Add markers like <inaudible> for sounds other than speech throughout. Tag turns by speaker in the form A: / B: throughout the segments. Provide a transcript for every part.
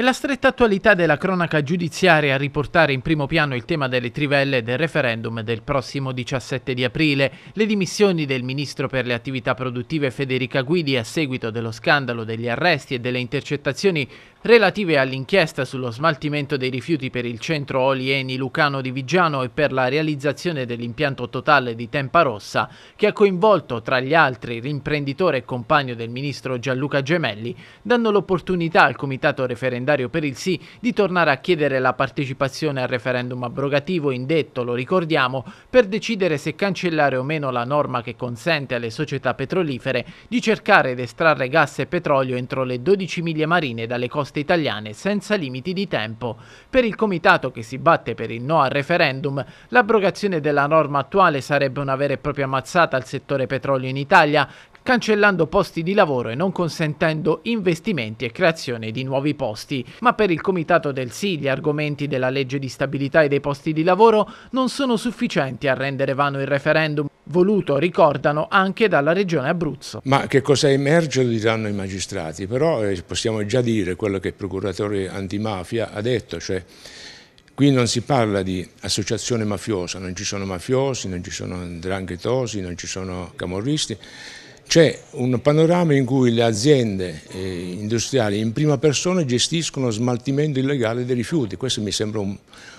A: È la stretta attualità della cronaca giudiziaria a riportare in primo piano il tema delle trivelle del referendum del prossimo 17 di aprile. Le dimissioni del ministro per le attività produttive Federica Guidi a seguito dello scandalo degli arresti e delle intercettazioni relative all'inchiesta sullo smaltimento dei rifiuti per il centro Oli Eni Lucano di Vigiano e per la realizzazione dell'impianto totale di Tempa Rossa, che ha coinvolto tra gli altri l'imprenditore e compagno del ministro Gianluca Gemelli, danno l'opportunità al comitato referendario referendario per il sì di tornare a chiedere la partecipazione al referendum abrogativo indetto, lo ricordiamo, per decidere se cancellare o meno la norma che consente alle società petrolifere di cercare ed estrarre gas e petrolio entro le 12 miglia marine dalle coste italiane senza limiti di tempo. Per il comitato che si batte per il no al referendum, l'abrogazione della norma attuale sarebbe una vera e propria mazzata al settore petrolio in Italia cancellando posti di lavoro e non consentendo investimenti e creazione di nuovi posti. Ma per il Comitato del Sì gli argomenti della legge di stabilità e dei posti di lavoro non sono sufficienti a rendere vano il referendum voluto, ricordano, anche dalla regione Abruzzo. Ma
B: che cosa emerge lo diranno i magistrati, però eh, possiamo già dire quello che il procuratore antimafia ha detto, cioè qui non si parla di associazione mafiosa, non ci sono mafiosi, non ci sono dranghetosi, non ci sono camorristi, c'è un panorama in cui le aziende eh, industriali in prima persona gestiscono lo smaltimento illegale dei rifiuti, questo mi sembra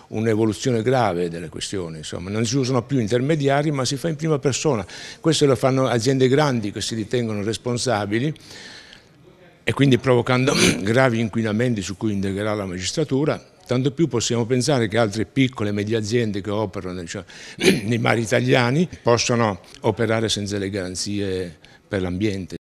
B: un'evoluzione un grave delle questioni, insomma. non si usano più intermediari ma si fa in prima persona, questo lo fanno aziende grandi che si ritengono responsabili e quindi provocando <clears throat> gravi inquinamenti su cui indagherà la magistratura, tanto più possiamo pensare che altre piccole e medie aziende che operano cioè, <clears throat> nei mari italiani possono operare senza le garanzie per l'ambiente.